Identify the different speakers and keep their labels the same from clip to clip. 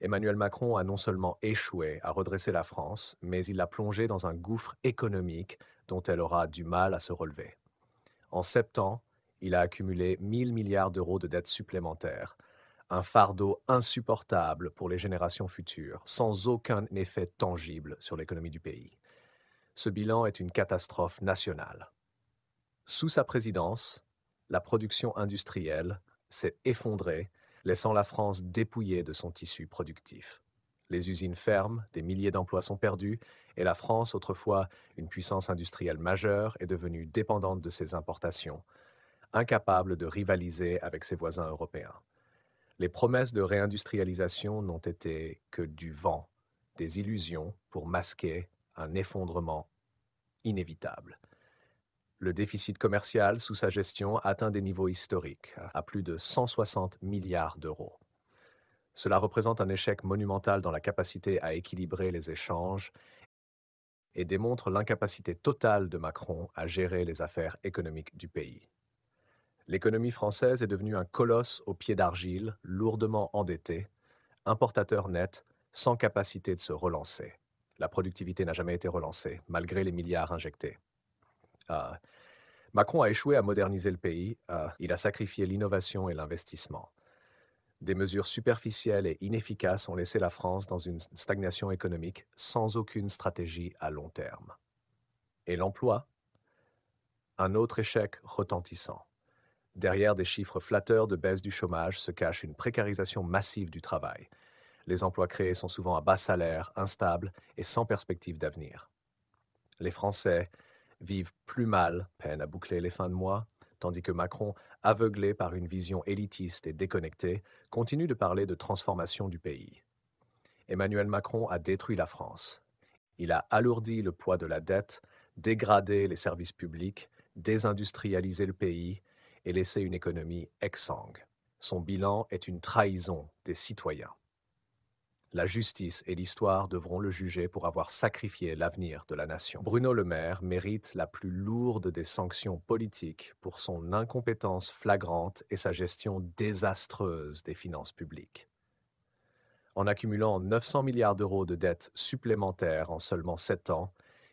Speaker 1: Emmanuel Macron a non seulement échoué à redresser la France, mais il l'a plongée dans un gouffre économique dont elle aura du mal à se relever. En sept ans, il a accumulé 1000 milliards d'euros de dettes supplémentaires, un fardeau insupportable pour les générations futures, sans aucun effet tangible sur l'économie du pays. Ce bilan est une catastrophe nationale. Sous sa présidence, la production industrielle s'est effondrée laissant la France dépouillée de son tissu productif. Les usines ferment, des milliers d'emplois sont perdus, et la France, autrefois une puissance industrielle majeure, est devenue dépendante de ses importations, incapable de rivaliser avec ses voisins européens. Les promesses de réindustrialisation n'ont été que du vent, des illusions pour masquer un effondrement inévitable. Le déficit commercial sous sa gestion atteint des niveaux historiques, hein, à plus de 160 milliards d'euros. Cela représente un échec monumental dans la capacité à équilibrer les échanges et démontre l'incapacité totale de Macron à gérer les affaires économiques du pays. L'économie française est devenue un colosse au pied d'argile, lourdement endetté, importateur net, sans capacité de se relancer. La productivité n'a jamais été relancée, malgré les milliards injectés. Ah, Macron a échoué à moderniser le pays, euh, il a sacrifié l'innovation et l'investissement. Des mesures superficielles et inefficaces ont laissé la France dans une stagnation économique sans aucune stratégie à long terme. Et l'emploi Un autre échec retentissant. Derrière des chiffres flatteurs de baisse du chômage se cache une précarisation massive du travail. Les emplois créés sont souvent à bas salaire, instables et sans perspective d'avenir. Les Français vivent plus mal, peine à boucler les fins de mois, tandis que Macron, aveuglé par une vision élitiste et déconnectée, continue de parler de transformation du pays. Emmanuel Macron a détruit la France. Il a alourdi le poids de la dette, dégradé les services publics, désindustrialisé le pays et laissé une économie exsangue. Son bilan est une trahison des citoyens. La justice et l'histoire devront le juger pour avoir sacrifié l'avenir de la nation. Bruno Le Maire mérite la plus lourde des sanctions politiques pour son incompétence flagrante et sa gestion désastreuse des finances publiques. En accumulant 900 milliards d'euros de dettes supplémentaires en seulement sept ans,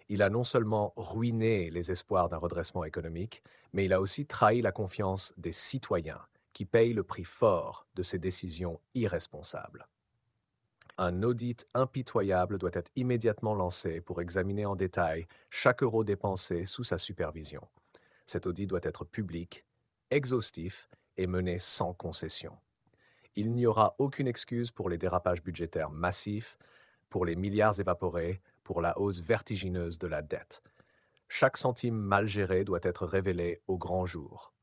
Speaker 1: il a non seulement ruiné les espoirs d'un redressement économique, mais il a aussi trahi la confiance des citoyens qui payent le prix fort de ses décisions irresponsables un audit impitoyable doit être immédiatement lancé pour examiner en détail chaque euro dépensé sous sa supervision. Cet audit doit être public, exhaustif et mené sans concession. Il n'y aura aucune excuse pour les dérapages budgétaires massifs, pour les milliards évaporés, pour la hausse vertigineuse de la dette. Chaque centime mal géré doit être révélé au grand jour.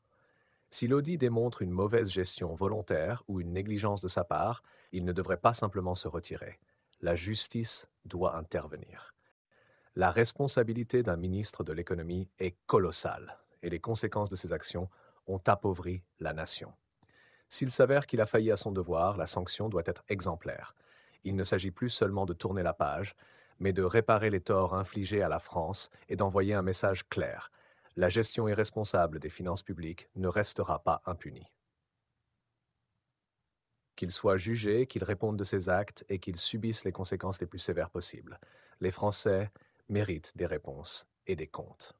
Speaker 1: Si l'audit démontre une mauvaise gestion volontaire ou une négligence de sa part, il ne devrait pas simplement se retirer. La justice doit intervenir. La responsabilité d'un ministre de l'économie est colossale et les conséquences de ses actions ont appauvri la nation. S'il s'avère qu'il a failli à son devoir, la sanction doit être exemplaire. Il ne s'agit plus seulement de tourner la page, mais de réparer les torts infligés à la France et d'envoyer un message clair la gestion irresponsable des finances publiques ne restera pas impunie. Qu'il soit jugé, qu'ils répondent de ses actes et qu'ils subissent les conséquences les plus sévères possibles, les Français méritent des réponses et des comptes.